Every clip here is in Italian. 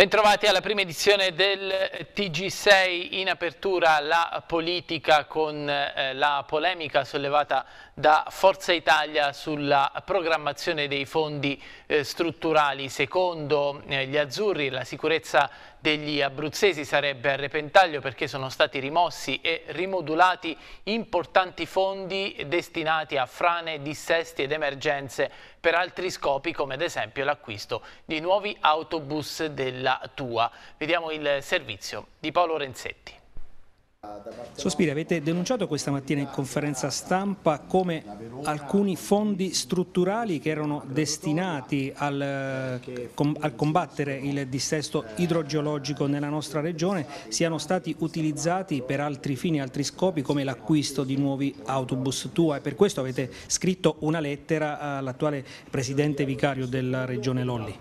Bentrovati alla prima edizione del TG6 in apertura la politica con eh, la polemica sollevata da Forza Italia sulla programmazione dei fondi eh, strutturali. Secondo eh, gli azzurri la sicurezza degli abruzzesi sarebbe a repentaglio perché sono stati rimossi e rimodulati importanti fondi destinati a frane, dissesti ed emergenze per altri scopi come ad esempio l'acquisto di nuovi autobus della Tua. Vediamo il servizio di Paolo Renzetti. Sospiri, avete denunciato questa mattina in conferenza stampa come alcuni fondi strutturali che erano destinati al, al, combattere il dissesto idrogeologico nella nostra regione siano stati utilizzati per altri fini, altri scopi come l'acquisto di nuovi autobus tua e per questo avete scritto una lettera all'attuale presidente vicario della regione Lolli.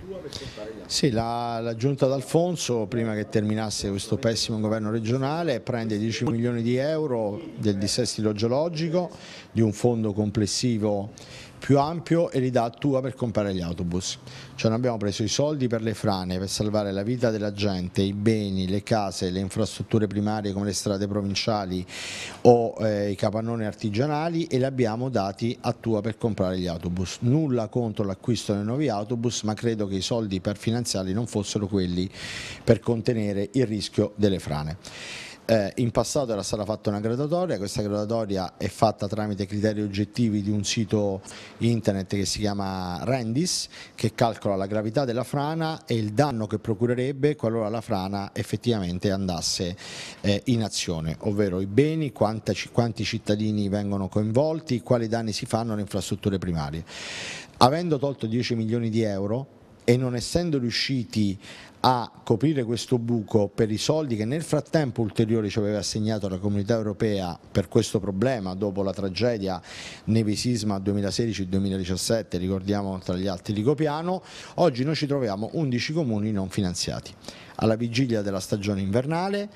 Sì, la, la giunta d'Alfonso prima che terminasse questo pessimo governo regionale prende di 16 milioni di euro del dissesto idrogeologico, di un fondo complessivo più ampio e li dà a Tua per comprare gli autobus. Cioè non abbiamo preso i soldi per le frane, per salvare la vita della gente, i beni, le case, le infrastrutture primarie come le strade provinciali o eh, i capannoni artigianali e li abbiamo dati a Tua per comprare gli autobus. Nulla contro l'acquisto dei nuovi autobus, ma credo che i soldi per finanziarli non fossero quelli per contenere il rischio delle frane. Eh, in passato era stata fatta una gradatoria, questa gradatoria è fatta tramite criteri oggettivi di un sito internet che si chiama Rendis che calcola la gravità della frana e il danno che procurerebbe qualora la frana effettivamente andasse eh, in azione, ovvero i beni, quanti, quanti cittadini vengono coinvolti, quali danni si fanno alle infrastrutture primarie. Avendo tolto 10 milioni di euro e non essendo riusciti a coprire questo buco per i soldi che nel frattempo ulteriori ci aveva assegnato la comunità europea per questo problema dopo la tragedia nevesisma 2016-2017 ricordiamo tra gli altri di Copiano oggi noi ci troviamo 11 comuni non finanziati alla vigilia della stagione invernale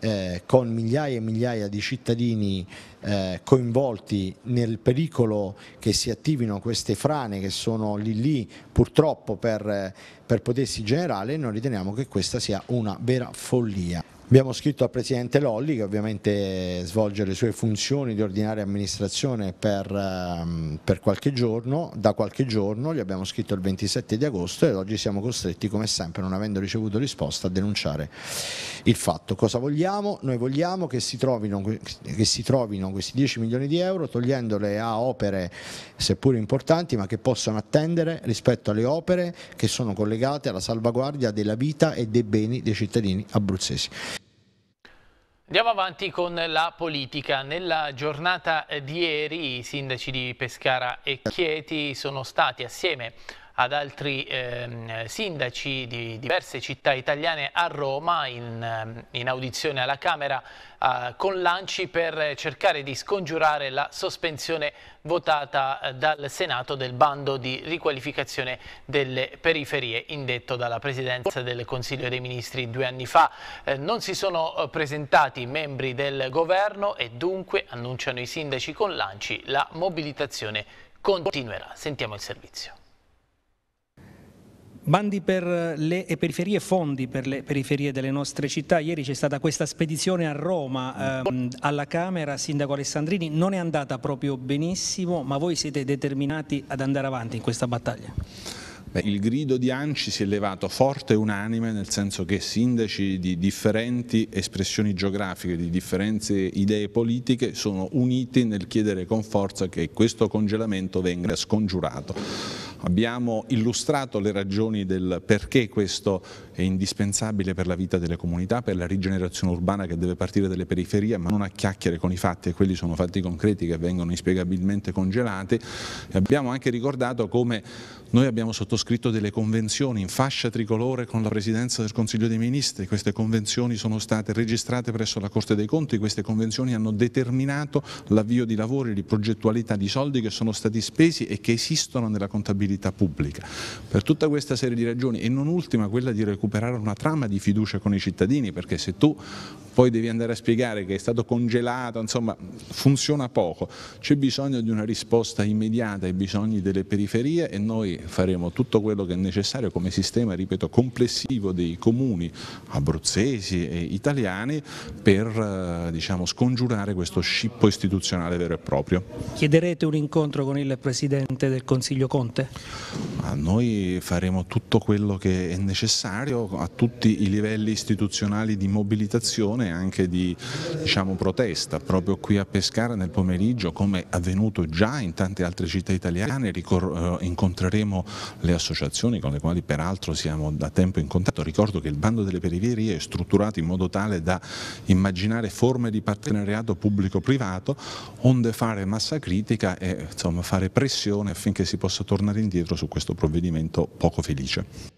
eh, con migliaia e migliaia di cittadini eh, coinvolti nel pericolo che si attivino queste frane che sono lì lì purtroppo per, eh, per potersi generare, noi riteniamo che questa sia una vera follia. Abbiamo scritto al Presidente Lolli che ovviamente svolge le sue funzioni di ordinaria amministrazione per, ehm, per, qualche giorno, da qualche giorno, gli abbiamo scritto il 27 di agosto e oggi siamo costretti come sempre non avendo ricevuto risposta a denunciare il fatto. Cosa vogliamo? Noi vogliamo che si trovino, che si trovino questi 10 milioni di euro togliendole a opere seppur importanti ma che possono attendere rispetto alle opere che sono collegate alla salvaguardia della vita e dei beni dei cittadini abruzzesi. Andiamo avanti con la politica. Nella giornata di ieri i sindaci di Pescara e Chieti sono stati assieme ad altri ehm, sindaci di diverse città italiane a Roma in, ehm, in audizione alla Camera eh, con l'Anci per cercare di scongiurare la sospensione votata eh, dal Senato del bando di riqualificazione delle periferie indetto dalla Presidenza del Consiglio dei Ministri due anni fa. Eh, non si sono eh, presentati membri del governo e dunque, annunciano i sindaci con l'Anci, la mobilitazione continuerà. Sentiamo il servizio. Bandi per eh, le periferie, fondi per le periferie delle nostre città. Ieri c'è stata questa spedizione a Roma ehm, alla Camera, Sindaco Alessandrini, non è andata proprio benissimo, ma voi siete determinati ad andare avanti in questa battaglia? il grido di Anci si è levato forte e unanime nel senso che sindaci di differenti espressioni geografiche, di differenti idee politiche sono uniti nel chiedere con forza che questo congelamento venga scongiurato. Abbiamo illustrato le ragioni del perché questo è indispensabile per la vita delle comunità, per la rigenerazione urbana che deve partire dalle periferie, ma non a chiacchiere con i fatti, e quelli sono fatti concreti che vengono inspiegabilmente congelati. E abbiamo anche ricordato come noi abbiamo sottoscritto delle convenzioni in fascia tricolore con la Presidenza del Consiglio dei Ministri, queste convenzioni sono state registrate presso la Corte dei Conti, queste convenzioni hanno determinato l'avvio di lavori, di progettualità, di soldi che sono stati spesi e che esistono nella contabilità pubblica. Per tutta questa serie di ragioni e non ultima quella di recuperare recuperare una trama di fiducia con i cittadini, perché se tu poi devi andare a spiegare che è stato congelato, insomma funziona poco, c'è bisogno di una risposta immediata ai bisogni delle periferie e noi faremo tutto quello che è necessario come sistema, ripeto, complessivo dei comuni abruzzesi e italiani per eh, diciamo, scongiurare questo scippo istituzionale vero e proprio. Chiederete un incontro con il Presidente del Consiglio Conte? Ma noi faremo tutto quello che è necessario a tutti i livelli istituzionali di mobilitazione anche di diciamo, protesta proprio qui a Pescara nel pomeriggio come avvenuto già in tante altre città italiane eh, incontreremo le associazioni con le quali peraltro siamo da tempo in contatto ricordo che il bando delle periferie è strutturato in modo tale da immaginare forme di partenariato pubblico-privato onde fare massa critica e insomma, fare pressione affinché si possa tornare indietro su questo provvedimento poco felice.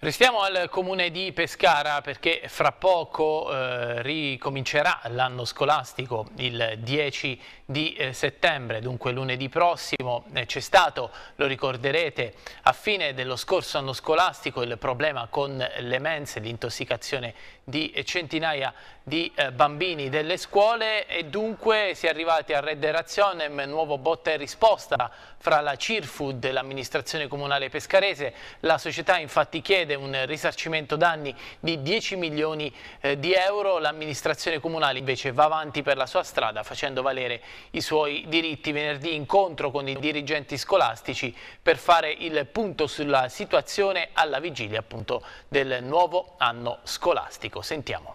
Restiamo al comune di Pescara perché fra poco eh, ricomincerà l'anno scolastico il 10 di eh, settembre, dunque lunedì prossimo. Eh, C'è stato, lo ricorderete, a fine dello scorso anno scolastico il problema con le mense, l'intossicazione di centinaia di eh, bambini delle scuole e dunque si è arrivati a Red Razionem, nuovo botta e risposta fra la Cirfood e l'amministrazione comunale pescarese. La società infatti chiede un risarcimento danni di 10 milioni eh, di euro, l'amministrazione comunale invece va avanti per la sua strada facendo valere i suoi diritti. Venerdì incontro con i dirigenti scolastici per fare il punto sulla situazione alla vigilia appunto del nuovo anno scolastico pubblico. Ecco, sentiamo.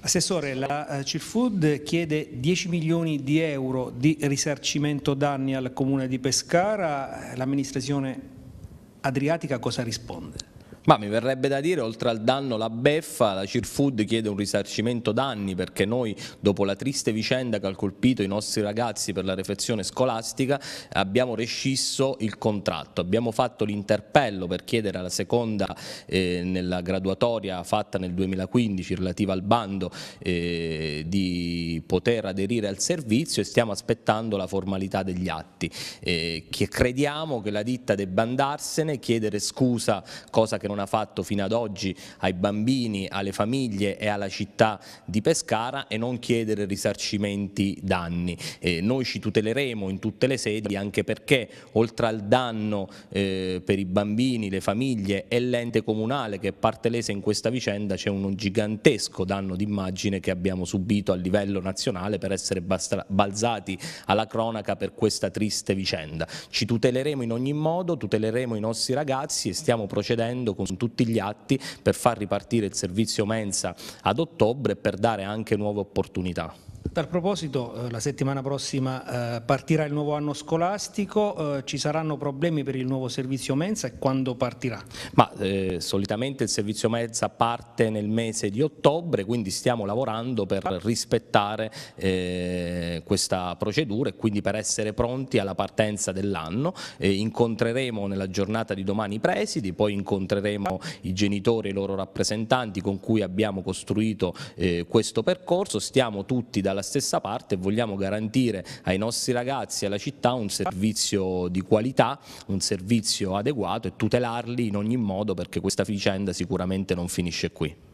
Assessore, la eh, Cirfood chiede 10 milioni di euro di risarcimento danni al comune di Pescara. L'amministrazione adriatica cosa risponde? Ma mi verrebbe da dire, oltre al danno, la beffa, la Food chiede un risarcimento danni perché noi, dopo la triste vicenda che ha colpito i nostri ragazzi per la refezione scolastica, abbiamo rescisso il contratto, abbiamo fatto l'interpello per chiedere alla seconda eh, nella graduatoria fatta nel 2015 relativa al bando eh, di poter aderire al servizio e stiamo aspettando la formalità degli atti. Eh, che crediamo che la ditta debba andarsene, chiedere scusa, cosa che non non fatto fino ad oggi ai bambini, alle famiglie e alla città di Pescara e non chiedere risarcimenti danni. Eh, noi ci tuteleremo in tutte le sedi anche perché oltre al danno eh, per i bambini, le famiglie e l'ente comunale che è parte lesa in questa vicenda c'è un gigantesco danno d'immagine che abbiamo subito a livello nazionale per essere balzati alla cronaca per questa triste vicenda. Ci tuteleremo in ogni modo, tuteleremo i nostri ragazzi e stiamo procedendo con su tutti gli atti per far ripartire il servizio mensa ad ottobre e per dare anche nuove opportunità tal proposito, eh, la settimana prossima eh, partirà il nuovo anno scolastico, eh, ci saranno problemi per il nuovo servizio mensa e quando partirà? Ma eh, solitamente il servizio mensa parte nel mese di ottobre, quindi stiamo lavorando per rispettare eh, questa procedura e quindi per essere pronti alla partenza dell'anno. Eh, incontreremo nella giornata di domani i presidi, poi incontreremo i genitori e i loro rappresentanti con cui abbiamo costruito questo percorso, stiamo tutti dalla dalla stessa parte e vogliamo garantire ai nostri ragazzi e alla città un servizio di qualità, un servizio adeguato e tutelarli in ogni modo perché questa vicenda sicuramente non finisce qui.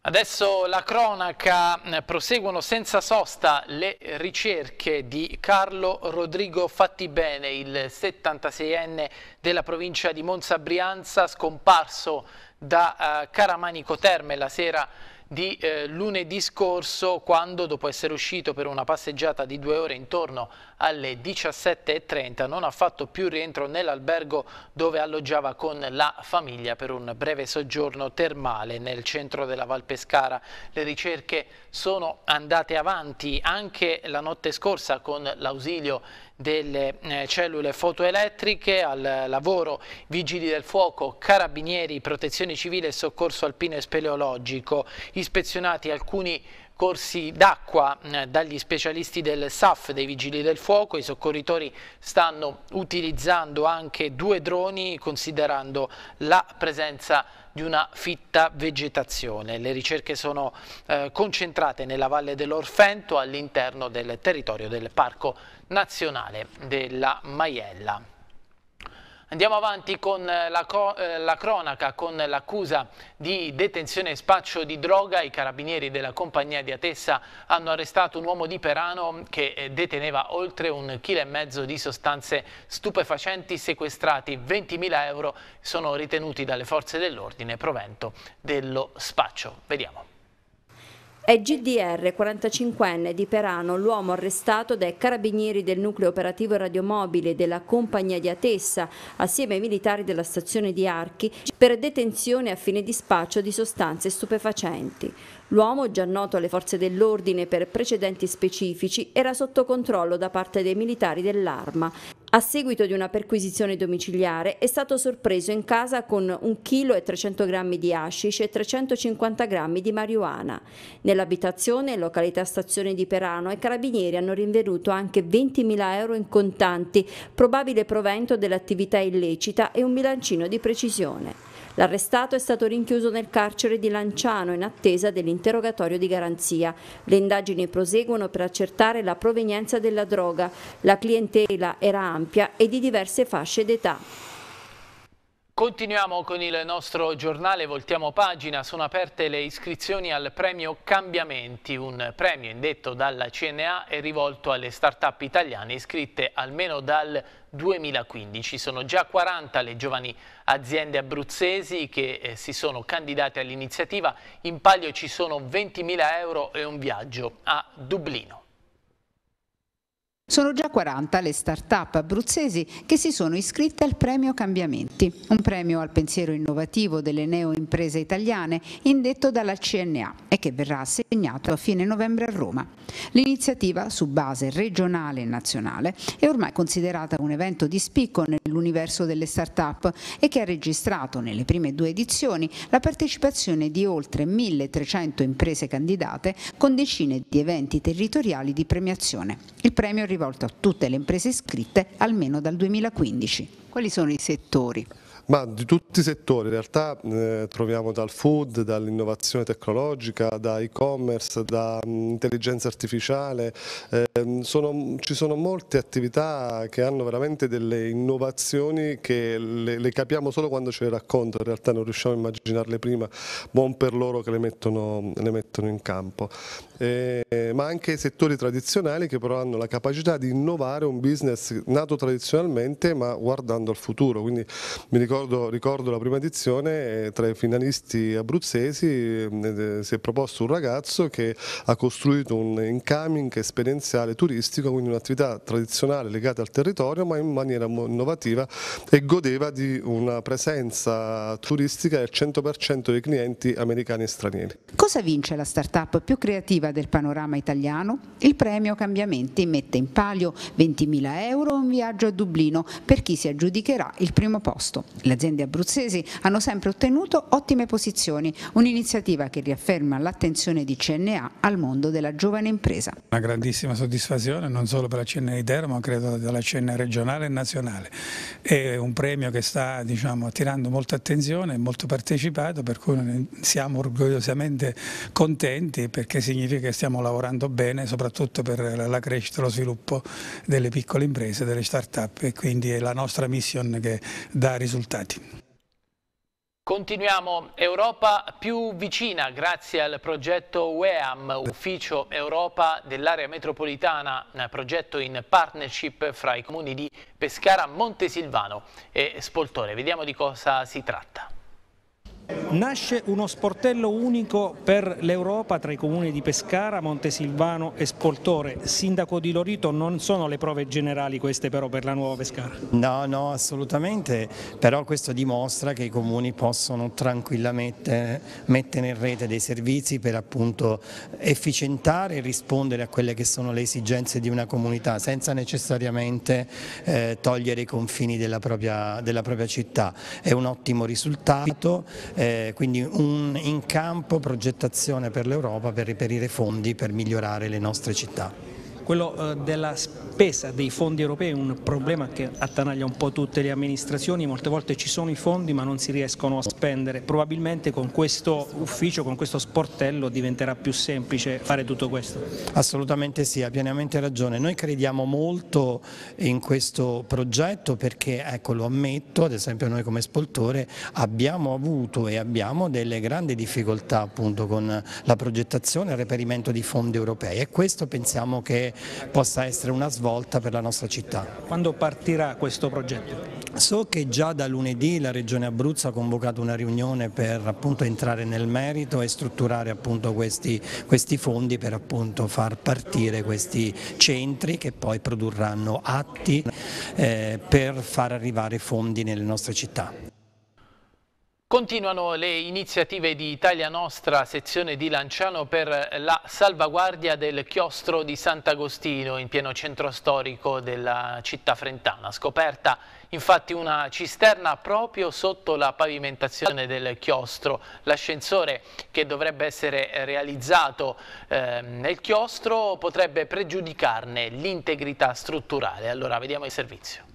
Adesso la cronaca, eh, proseguono senza sosta le ricerche di Carlo Rodrigo Fattibene, il 76enne della provincia di Monza Brianza, scomparso da eh, Caramanico Terme la sera di eh, lunedì scorso quando dopo essere uscito per una passeggiata di due ore intorno alle 17.30. Non ha fatto più rientro nell'albergo dove alloggiava con la famiglia per un breve soggiorno termale nel centro della Val Pescara. Le ricerche sono andate avanti anche la notte scorsa con l'ausilio delle eh, cellule fotoelettriche, al lavoro vigili del fuoco, carabinieri, protezione civile e soccorso alpino e speleologico, ispezionati alcuni corsi d'acqua mm, dagli specialisti del SAF, dei Vigili del Fuoco, i soccorritori stanno utilizzando anche due droni considerando la presenza di una fitta vegetazione. Le ricerche sono eh, concentrate nella valle dell'Orfento all'interno del territorio del Parco Nazionale della Maiella. Andiamo avanti con eh, la, eh, la cronaca, con l'accusa di detenzione e spaccio di droga. I carabinieri della compagnia di Atessa hanno arrestato un uomo di Perano che eh, deteneva oltre un chilo e mezzo di sostanze stupefacenti sequestrati. 20.000 euro sono ritenuti dalle forze dell'ordine provento dello spaccio. Vediamo. È GDR, 45enne di Perano, l'uomo arrestato dai carabinieri del nucleo operativo radiomobile della compagnia di Atessa, assieme ai militari della stazione di Archi, per detenzione a fine di spaccio di sostanze stupefacenti. L'uomo, già noto alle forze dell'ordine per precedenti specifici, era sotto controllo da parte dei militari dell'arma. A seguito di una perquisizione domiciliare è stato sorpreso in casa con 1,3 kg di hashish e 350 g di marijuana. Nell'abitazione, località stazione di Perano, i carabinieri hanno rinvenuto anche 20.000 euro in contanti, probabile provento dell'attività illecita e un bilancino di precisione. L'arrestato è stato rinchiuso nel carcere di Lanciano in attesa dell'interrogatorio di garanzia. Le indagini proseguono per accertare la provenienza della droga. La clientela era ampia e di diverse fasce d'età. Continuiamo con il nostro giornale, voltiamo pagina, sono aperte le iscrizioni al premio Cambiamenti, un premio indetto dalla CNA e rivolto alle start-up italiane iscritte almeno dal 2015. Sono già 40 le giovani aziende abruzzesi che eh, si sono candidate all'iniziativa, in palio ci sono 20.000 euro e un viaggio a Dublino. Sono già 40 le start-up abruzzesi che si sono iscritte al premio Cambiamenti, un premio al pensiero innovativo delle neo-imprese italiane indetto dalla CNA e che verrà assegnato a fine novembre a Roma. L'iniziativa, su base regionale e nazionale, è ormai considerata un evento di spicco nell'universo delle start-up e che ha registrato nelle prime due edizioni la partecipazione di oltre 1300 imprese candidate con decine di eventi territoriali di premiazione. Il premio rivolto a tutte le imprese iscritte almeno dal 2015. Quali sono i settori? Ma di tutti i settori, in realtà eh, troviamo dal food, dall'innovazione tecnologica, da e-commerce, da mh, mm, intelligenza artificiale, eh, sono, ci sono molte attività che hanno veramente delle innovazioni che le, le, capiamo solo quando ce le raccontano, in realtà non riusciamo a immaginarle prima, buon per loro che le mettono, le mettono in campo. Eh, ma anche settori tradizionali che però hanno la capacità di innovare un business nato tradizionalmente ma guardando al futuro, quindi mi ricordo ricordo, ricordo, la prima edizione, eh, tra i finalisti abruzzesi mm, eh, si è proposto un ragazzo che ha costruito un incoming esperienziale turistico, quindi un'attività tradizionale legata al territorio ma in maniera innovativa e godeva di una presenza turistica del 100% dei clienti americani e stranieri. Cosa vince la startup più creativa del panorama italiano? Il premio Cambiamenti mette in palio 20.000 euro un viaggio a Dublino per chi si aggiudicherà il primo posto. Le aziende abruzzesi hanno sempre ottenuto ottime posizioni, un'iniziativa che riafferma l'attenzione di CNA al mondo della giovane impresa. Una grandissima soddisfazione non solo per la CNA di Teramo, ma credo della CNA regionale e nazionale. È un premio che sta diciamo, attirando molta attenzione, molto partecipato, per cui siamo orgogliosamente contenti perché significa che stiamo lavorando bene, soprattutto per la crescita e lo sviluppo delle piccole imprese, delle start-up e quindi è la nostra missione che dà risultati. Stati. Continuiamo Europa più vicina grazie al progetto UEAM, Ufficio Europa dell'area metropolitana, progetto in partnership fra i comuni di Pescara, Montesilvano e Spoltore. Vediamo di cosa si tratta. Nasce uno sportello unico per l'Europa tra i comuni di Pescara, Montesilvano e Spoltore. Sindaco di Lorito, non sono le prove generali queste però per la nuova Pescara? No, no, assolutamente, però questo dimostra che i comuni possono tranquillamente mettere in rete dei servizi per appunto efficientare e rispondere a quelle che sono le esigenze di una comunità senza necessariamente eh, togliere i confini della propria, della propria città. È un ottimo risultato eh, quindi un in campo progettazione per l'Europa per reperire fondi per migliorare le nostre città. Quello eh, della spesa dei fondi europei è un problema che attanaglia un po' tutte le amministrazioni, molte volte ci sono i fondi ma non si riescono a spendere. Probabilmente con questo ufficio, con questo sportello diventerà più semplice fare tutto questo. Assolutamente sì, ha pienamente ragione. Noi crediamo molto in questo progetto perché, ecco lo ammetto, ad esempio noi come spoltore abbiamo avuto e abbiamo delle grandi difficoltà appunto con la progettazione e il reperimento di fondi europei e questo pensiamo che possa essere una svolta per la nostra città. Quando partirà questo progetto? So che già da lunedì la Regione Abruzzo ha convocato una riunione per appunto, entrare nel merito e strutturare appunto, questi, questi, fondi per appunto, far partire questi centri che poi produrranno atti eh, per far arrivare fondi nelle nostre città. Continuano le iniziative di Italia Nostra, sezione di Lanciano, per la salvaguardia del chiostro di Sant'Agostino in pieno centro storico della città frentana. Scoperta infatti una cisterna proprio sotto la pavimentazione del chiostro. L'ascensore che dovrebbe essere realizzato eh, nel chiostro potrebbe pregiudicarne l'integrità strutturale. Allora, vediamo il servizio.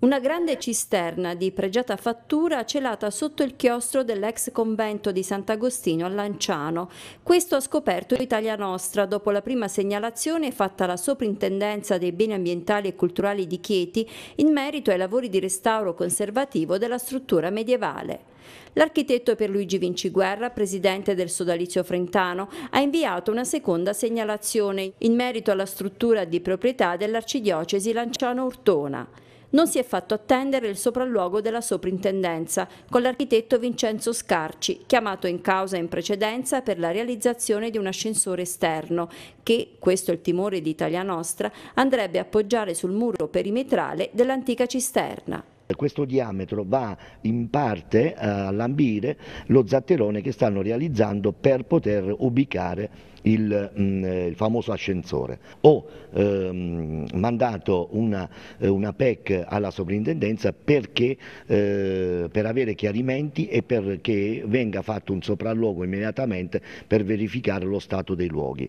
Una grande cisterna di pregiata fattura celata sotto il chiostro dell'ex convento di Sant'Agostino a Lanciano. Questo ha scoperto Italia Nostra dopo la prima segnalazione fatta alla Soprintendenza dei Beni Ambientali e Culturali di Chieti in merito ai lavori di restauro conservativo della struttura medievale. L'architetto Pierluigi Vinci Guerra, presidente del sodalizio frentano, ha inviato una seconda segnalazione in merito alla struttura di proprietà dell'arcidiocesi Lanciano-Urtona non si è fatto attendere il sopralluogo della soprintendenza con l'architetto Vincenzo Scarci, chiamato in causa in precedenza per la realizzazione di un ascensore esterno che, questo è il timore di Italia Nostra, andrebbe a appoggiare sul muro perimetrale dell'antica cisterna. Questo diametro va in parte eh, a lambire lo zatterone che stanno realizzando per poter ubicare il, mm, il famoso ascensore. Ho ehm, mandato una, eh, una, PEC alla sovrintendenza perché, eh, per avere chiarimenti e perché venga fatto un sopralluogo immediatamente per verificare lo stato dei luoghi.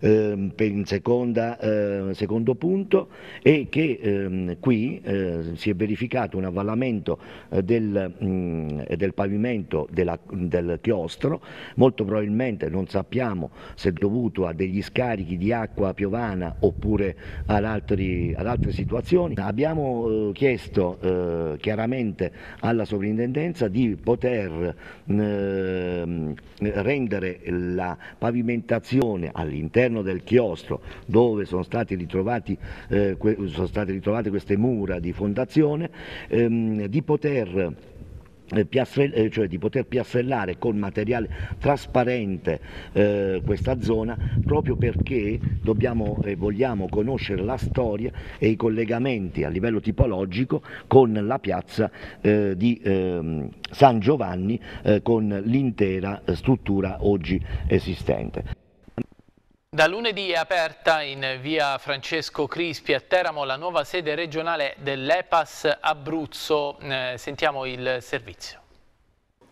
Eh, in seconda, eh, secondo punto è che ehm, qui eh, si è verificato un avvallamento eh, del, mh, mm, del, pavimento della, del chiostro, molto probabilmente non sappiamo se se dovuto a degli scarichi di acqua piovana oppure ad, altri, ad altre situazioni. Abbiamo eh, chiesto eh, chiaramente alla sovrintendenza di poter eh, rendere la pavimentazione all'interno del chiostro dove sono, ritrovati, eh, sono state ritrovate queste mura di fondazione, ehm, di poter eh, eh, cioè di poter piastrellare con materiale trasparente eh, questa zona proprio perché dobbiamo e vogliamo conoscere la storia e i collegamenti a livello tipologico con la piazza eh, di eh, San Giovanni eh, con l'intera struttura oggi esistente. Da lunedì è aperta in via Francesco Crispi a Teramo la nuova sede regionale dell'EPAS Abruzzo. Eh, sentiamo il servizio.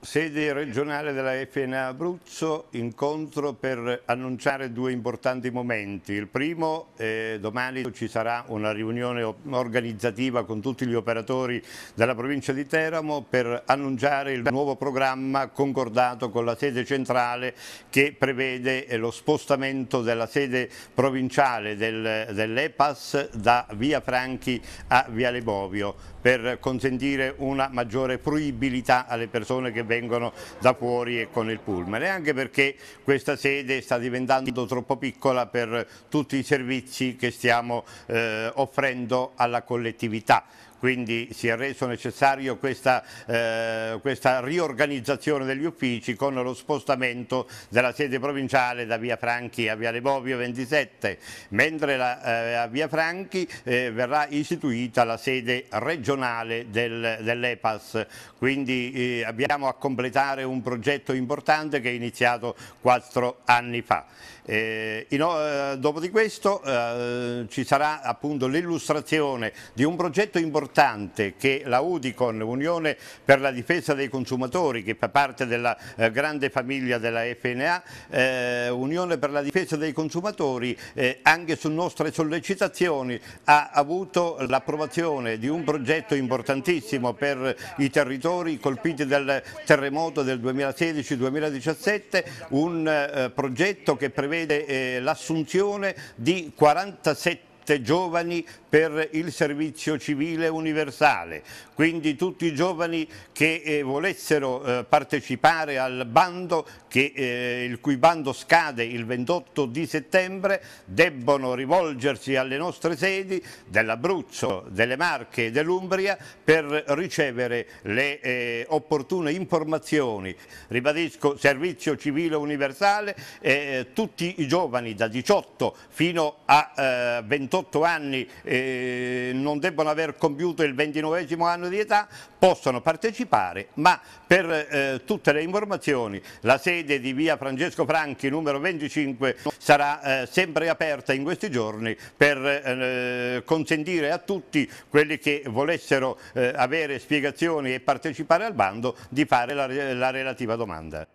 Sede regionale della FNA Abruzzo, incontro per annunciare due importanti momenti. Il primo, eh, domani ci sarà una riunione organizzativa con tutti gli operatori della provincia di Teramo per annunciare il nuovo programma concordato con la sede centrale che prevede eh, lo spostamento della sede provinciale del, dell'EPAS da via Franchi a via Lebovio per consentire una maggiore fruibilità alle persone che vengono da fuori e con il pullman e anche perché questa sede sta diventando troppo piccola per tutti i servizi che stiamo eh, offrendo alla collettività quindi si è reso necessario questa, eh, questa, riorganizzazione degli uffici con lo spostamento della sede provinciale da via Franchi a via Lebovio 27, mentre la, eh, a via Franchi eh, verrà istituita la sede regionale del, dell'EPAS, quindi eh, abbiamo a completare un progetto importante che è iniziato quattro anni fa. Eh, in, eh, dopo di questo eh, ci sarà appunto l'illustrazione di un progetto importante che la Udicon, Unione per la difesa dei consumatori, che fa parte della eh, grande famiglia della FNA, eh, Unione per la difesa dei consumatori, eh, anche su nostre sollecitazioni ha avuto l'approvazione di un progetto importantissimo per i territori colpiti dal terremoto del 2016-2017, un progetto che prevede prevede eh, l'assunzione di 47 sette giovani per il servizio civile universale, quindi tutti i giovani che eh, volessero eh, partecipare al bando, che, eh, il cui bando scade il 28 di settembre, debbono rivolgersi alle nostre sedi dell'Abruzzo, delle Marche e dell'Umbria per ricevere le eh, opportune informazioni. Ribadisco, servizio civile universale, eh, tutti i giovani da 18 fino a 28 eh, 28 anni eh, non debbono aver compiuto il 29 anno di età possono partecipare, ma per eh, tutte le informazioni la sede di via Francesco Franchi numero 25 sarà eh, sempre aperta in questi giorni per eh, consentire a tutti quelli che volessero eh, avere spiegazioni e partecipare al bando di fare la, la relativa domanda.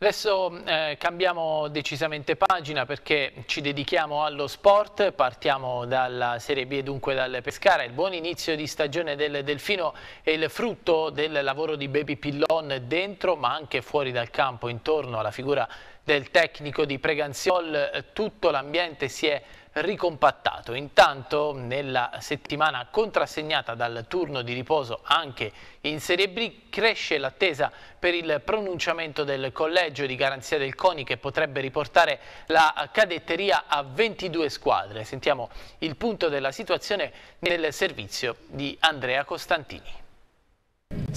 Adesso eh, cambiamo decisamente pagina perché ci dedichiamo allo sport, partiamo dalla Serie B e dunque dal Pescara, il buon inizio di stagione del Delfino è il frutto del lavoro di Baby Pillon dentro ma anche fuori dal campo, intorno alla figura del tecnico di Preganziol, tutto l'ambiente si è ricompattato. Intanto nella settimana contrassegnata dal turno di riposo anche in Serie B cresce l'attesa per il pronunciamento del collegio di garanzia del CONI che potrebbe riportare la cadetteria a 22 squadre. Sentiamo il punto della situazione nel servizio di Andrea Costantini.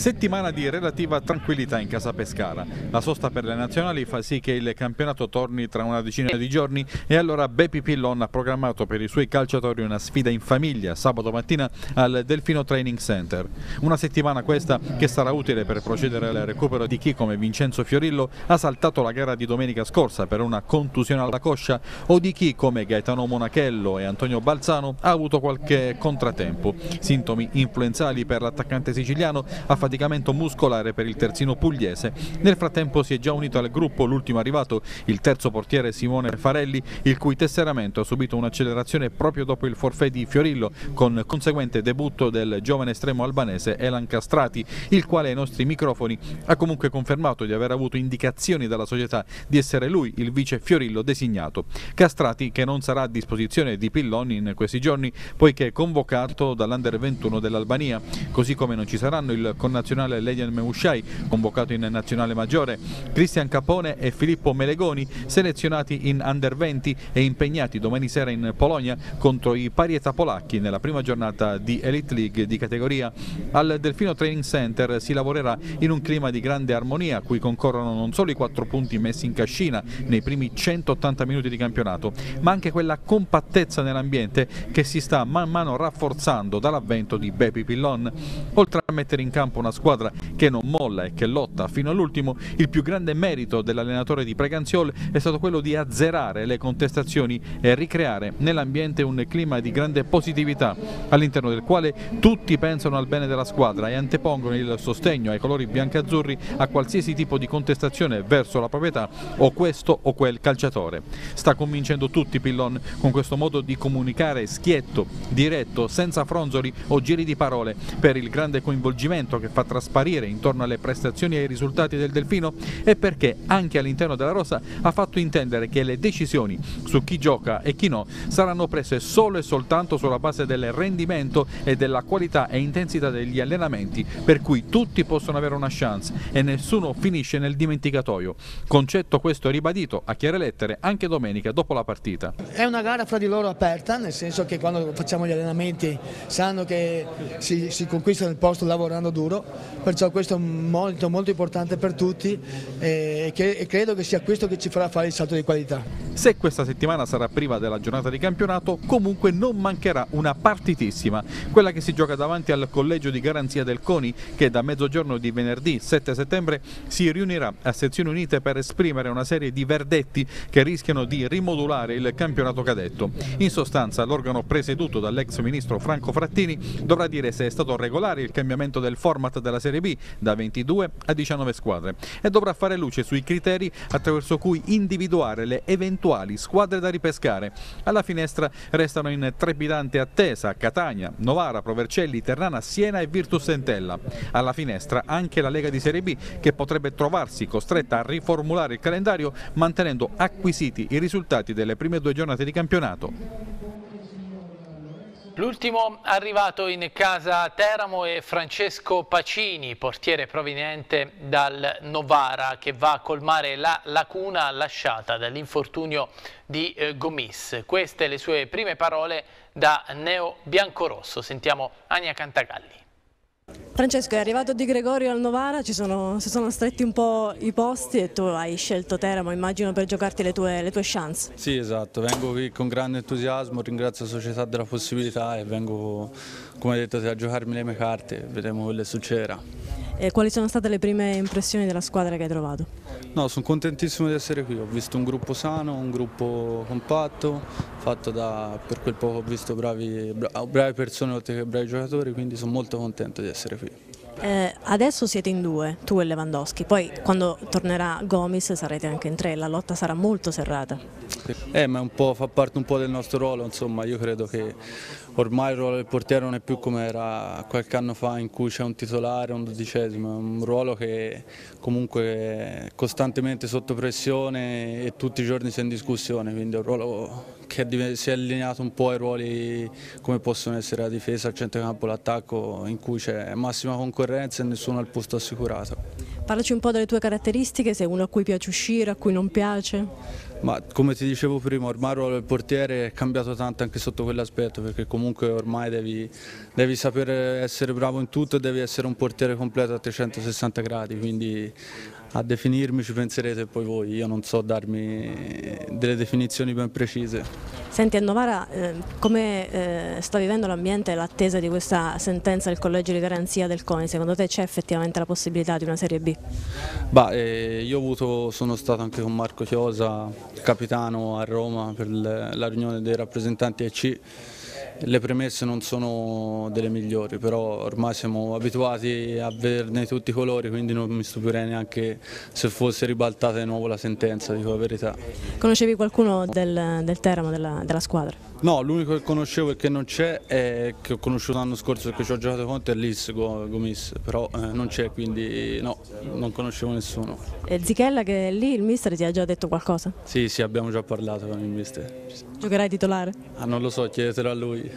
Settimana di relativa tranquillità in casa Pescara. La sosta per le nazionali fa sì che il campionato torni tra una decina di giorni e allora Beppi Pillon ha programmato per i suoi calciatori una sfida in famiglia sabato mattina al Delfino Training Center. Una settimana questa che sarà utile per procedere al recupero di chi come Vincenzo Fiorillo ha saltato la gara di domenica scorsa per una contusione alla coscia o di chi come Gaetano Monachello e Antonio Balzano ha avuto qualche contratempo. Sintomi influenzali per l'attaccante siciliano ha fatto affaticamento muscolare per il terzino pugliese. Nel frattempo si è già unito al gruppo l'ultimo arrivato, il terzo portiere Simone Farelli, il cui tesseramento ha subito un'accelerazione proprio dopo il forfè di Fiorillo, con conseguente debutto del giovane estremo albanese Elan Castrati, il quale ai nostri microfoni ha comunque confermato di aver avuto indicazioni dalla società di essere lui il vice Fiorillo designato. Castrati che non sarà a disposizione di Pilloni in questi giorni, poiché è convocato dall'Under 21 dell'Albania, così come non ci saranno il con nazionale Ledian Meusciai, convocato in nazionale maggiore, Cristian Capone e Filippo Melegoni, selezionati in under 20 e impegnati domani sera in Polonia contro i Parieta Polacchi nella prima giornata di Elite League di categoria. Al Delfino Training Center si lavorerà in un clima di grande armonia a cui concorrono non solo i quattro punti messi in cascina nei primi 180 minuti di campionato, ma anche quella compattezza nell'ambiente che si sta man mano rafforzando dall'avvento di Bepi Pillon. Oltre a mettere in campo una squadra che non molla e che lotta fino all'ultimo, il più grande merito dell'allenatore di Preganziol è stato quello di azzerare le contestazioni e ricreare nell'ambiente un clima di grande positività, all'interno del quale tutti pensano al bene della squadra e antepongono il sostegno ai colori biancazzurri a qualsiasi tipo di contestazione verso la proprietà o questo o quel calciatore. Sta convincendo tutti Pillon con questo modo di comunicare schietto, diretto, senza fronzoli o giri di parole per il grande coinvolgimento che fa trasparire intorno alle prestazioni e ai risultati del Delfino è perché anche all'interno della rosa ha fatto intendere che le decisioni su chi gioca e chi no saranno prese solo e soltanto sulla base del rendimento e della qualità e intensità degli allenamenti per cui tutti possono avere una chance e nessuno finisce nel dimenticatoio. Concetto questo ribadito a chiare lettere anche domenica dopo la partita. È una gara fra di loro aperta, nel senso che quando facciamo gli allenamenti sanno che si, si conquistano il posto lavorando duro perciò questo è molto, molto importante per tutti e, e credo che sia questo che ci farà fare il salto di qualità. Se questa settimana sarà priva della giornata di campionato, comunque non mancherà una partitissima, quella che si gioca davanti al collegio di garanzia del CONI che da mezzogiorno di venerdì 7 settembre si riunirà a sezioni unite per esprimere una serie di verdetti che rischiano di rimodulare il campionato cadetto. In sostanza l'organo presieduto dall'ex ministro Franco Frattini dovrà dire se è stato regolare il cambiamento del format format della Serie B da 22 a 19 squadre e dovrà fare luce sui criteri attraverso cui individuare le eventuali squadre da ripescare. Alla finestra restano in trepidante attesa Catania, Novara, Provercelli, Ternana, Siena e Virtus Entella. Alla finestra anche la Lega di Serie B che potrebbe trovarsi costretta a riformulare il calendario mantenendo acquisiti i risultati delle prime due giornate di campionato. L'ultimo arrivato in casa Teramo è Francesco Pacini, portiere proveniente dal Novara, che va a colmare la lacuna lasciata dall'infortunio di eh, Gomis. Queste le sue prime parole da neo biancorosso. Sentiamo Ania Cantagalli. Francesco, è arrivato Di Gregorio al Novara, ci sono, si sono stretti un po' i posti e tu hai scelto Teramo, immagino, per giocarti le tue, le tue chance. Sì, esatto, vengo qui con grande entusiasmo, ringrazio la società della possibilità e vengo, come detto, a giocarmi le mie carte, vedremo quello che succederà. E quali sono state le prime impressioni della squadra che hai trovato? No, sono contentissimo di essere qui, ho visto un gruppo sano, un gruppo compatto, fatto da, per quel poco ho visto bravi, bravi persone oltre che bravi giocatori, quindi sono molto contento di essere qui. Eh, adesso siete in due, tu e Lewandowski, poi quando tornerà Gomis sarete anche in tre, la lotta sarà molto serrata. Eh, ma un po', fa parte un po' del nostro ruolo, insomma, io credo che ormai il ruolo del portiere non è più come era qualche anno fa in cui c'è un titolare, un dodicesimo, è un ruolo che comunque è costantemente sotto pressione e tutti i giorni si è in discussione, quindi è un ruolo che si è allineato un po' ai ruoli come possono essere la difesa, il centrocampo, l'attacco, in cui c'è massima concorrenza e nessuno al posto assicurato. Parlaci un po' delle tue caratteristiche, sei uno a cui piace uscire, a cui non piace? Ma come ti dicevo prima, ormai il ruolo del portiere è cambiato tanto anche sotto quell'aspetto, perché comunque ormai devi, devi sapere essere bravo in tutto e devi essere un portiere completo a 360 gradi, quindi a definirmi ci penserete poi voi, io non so darmi delle definizioni ben precise. Senti Annovara, eh, come eh, sta vivendo l'ambiente e l'attesa di questa sentenza del Collegio di Garanzia del CONI? Secondo te c'è effettivamente la possibilità di una Serie B? Bah, eh, io avuto, sono stato anche con Marco Chiosa, capitano a Roma per la riunione dei rappresentanti AC le premesse non sono delle migliori, però ormai siamo abituati a vederne tutti i colori, quindi non mi stupirei neanche se fosse ribaltata di nuovo la sentenza, dico la verità. Conoscevi qualcuno del, del Teramo, della, della squadra? No, l'unico che conoscevo e che non c'è è che ho conosciuto l'anno scorso perché ci ho giocato contro è l'Is Gomis, però eh, non c'è quindi no, non conoscevo nessuno. E Zichella che è lì, il mister ti ha già detto qualcosa? Sì, sì, abbiamo già parlato con il mister. Giocherai titolare? Ah, non lo so, chiedetelo a lui.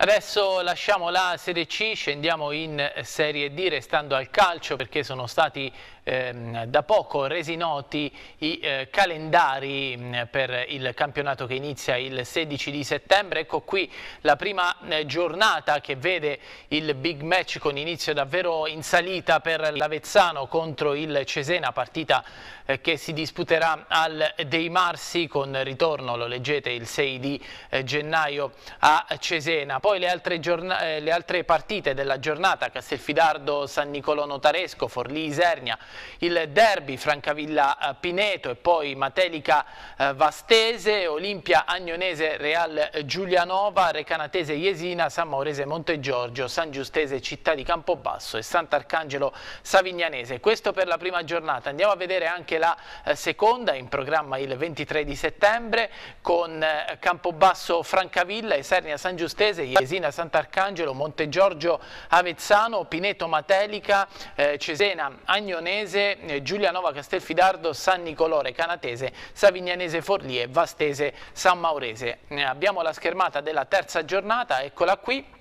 Adesso lasciamo la Serie C, scendiamo in Serie D restando al calcio perché sono stati ehm, da poco resi noti i eh, calendari mm, per il campionato che inizia il 16 di settembre. Ecco qui la prima mh, eh, giornata che vede il big match con inizio davvero in salita per l'Avezzano contro il Cesena, partita eh, che si disputerà al Dei Marsi con ritorno, lo leggete, il 6 di eh, gennaio a Cesena. Poi le altre, eh, le altre, partite della giornata, Castelfidardo, San Nicolò Notaresco, Forlì Isernia, il derby Francavilla eh, Pineto e poi Matelica eh, Vastese, Olimpia Agnonese Real Giulianova, Recanatese Iesina, San Maurese Montegiorgio, San Giustese Città di Campobasso e Sant'Arcangelo Savignanese. Questo per la prima giornata. Andiamo a vedere anche la seconda in programma il 23 di settembre con Campobasso Francavilla, Isernia San Giustese, Cesina Sant'Arcangelo, Montegiorgio Avezzano, Pineto Matelica, eh, Cesena Agnonese, eh, Giulianova Castelfidardo, San Nicolore Canatese, Savignanese Forlie, Vastese San Maurese. Eh, abbiamo la schermata della terza giornata, eccola qui.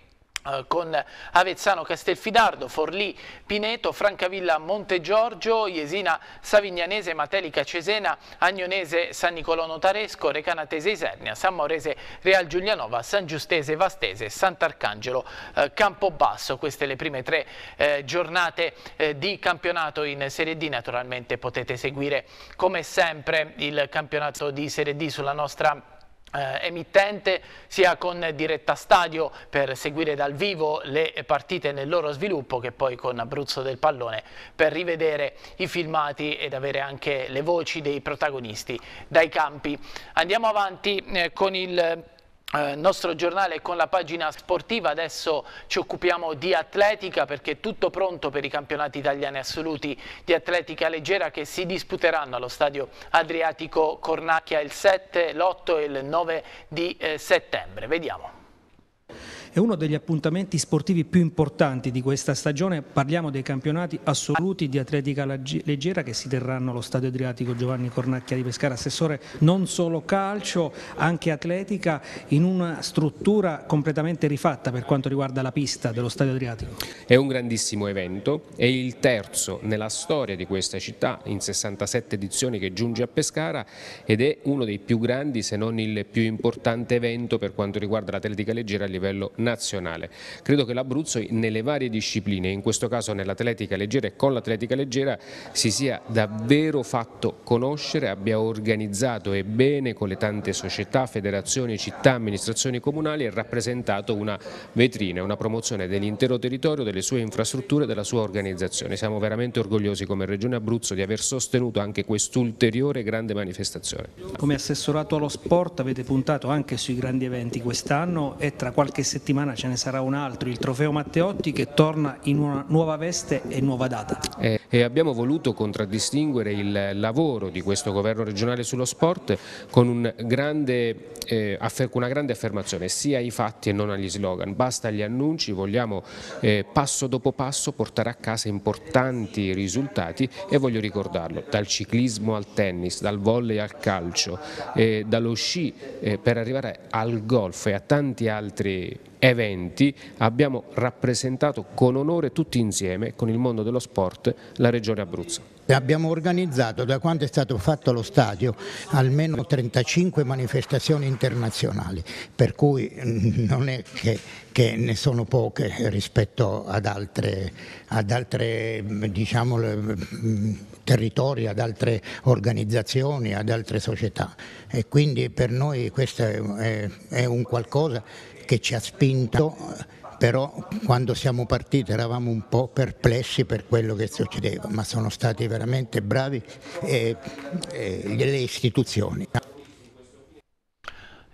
Eh, con Avezzano Castelfidardo, Forlì Pineto, Francavilla Montegiorgio, Iesina Savignanese, Matelica Cesena, Agnonese San Nicolò Notaresco, Recanatese Isernia, San Maurese Real Giulianova, San Giustese Vastese, Sant'Arcangelo eh, Campobasso. Queste le prime tre eh, giornate eh, di campionato in Serie D. Naturalmente potete seguire come sempre il campionato di Serie D sulla nostra eh, emittente sia con diretta stadio per seguire dal vivo le partite nel loro sviluppo che poi con Abruzzo del Pallone per rivedere i filmati ed avere anche le voci dei protagonisti dai campi. Andiamo avanti eh, con il il eh, nostro giornale con la pagina sportiva, adesso ci occupiamo di atletica perché è tutto pronto per i campionati italiani assoluti di atletica leggera che si disputeranno allo stadio Adriatico Cornacchia il 7, l'8 e il 9 di eh, settembre. Vediamo è uno degli appuntamenti sportivi più importanti di questa stagione. Parliamo dei campionati assoluti di atletica leggera che si terranno allo Stadio Adriatico Giovanni Cornacchia di Pescara. Assessore, non solo calcio, anche atletica in una struttura completamente rifatta per quanto riguarda la pista dello Stadio Adriatico. È un grandissimo evento, è il terzo nella storia di questa città in 67 edizioni che giunge a Pescara ed è uno dei più grandi se non il più importante evento per quanto riguarda l'atletica leggera a livello nazionale. Credo che l'Abruzzo nelle varie discipline, in questo caso nell'atletica leggera e con l'atletica leggera, si sia davvero fatto conoscere, abbia organizzato e bene con le tante società, federazioni, città, amministrazioni comunali e rappresentato una vetrina, una promozione dell'intero territorio, delle sue infrastrutture e della sua organizzazione. Siamo veramente orgogliosi come Regione Abruzzo di aver sostenuto anche quest'ulteriore grande manifestazione. Come assessorato allo sport avete puntato anche sui grandi eventi quest'anno e tra qualche settimana settimana ce ne sarà un altro, il trofeo Matteotti che torna in una nuova veste e nuova data. Eh, e abbiamo voluto contraddistinguere il lavoro di questo governo regionale sullo sport con un grande, eh, una grande affermazione, sia ai fatti e non agli slogan, basta agli annunci, vogliamo eh, passo dopo passo portare a casa importanti risultati e voglio ricordarlo, dal ciclismo al tennis, dal volley al calcio, eh, dallo sci eh, per arrivare al golf e a tanti altri eventi abbiamo rappresentato con onore tutti insieme con il mondo dello sport la regione Abruzzo. Abbiamo organizzato da quando è stato fatto lo stadio almeno 35 manifestazioni internazionali, per cui mm, non è che, che ne sono poche rispetto ad altri ad altre mm, diciamo, mm, territori, ad altre organizzazioni, ad altre società e quindi per noi questo è, è, è un qualcosa che ci ha spinto, però quando siamo partiti eravamo un po' perplessi per quello che succedeva, ma sono stati veramente bravi eh, eh, le istituzioni.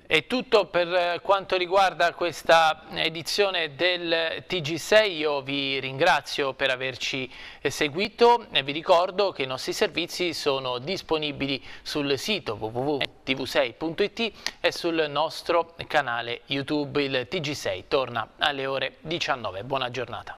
È tutto per eh, quanto riguarda questa edizione del TG6, io vi ringrazio per averci eh, seguito e vi ricordo che i nostri servizi sono disponibili sul sito www.tv6.it e sul nostro canale YouTube. Il TG6 torna alle ore 19. Buona giornata.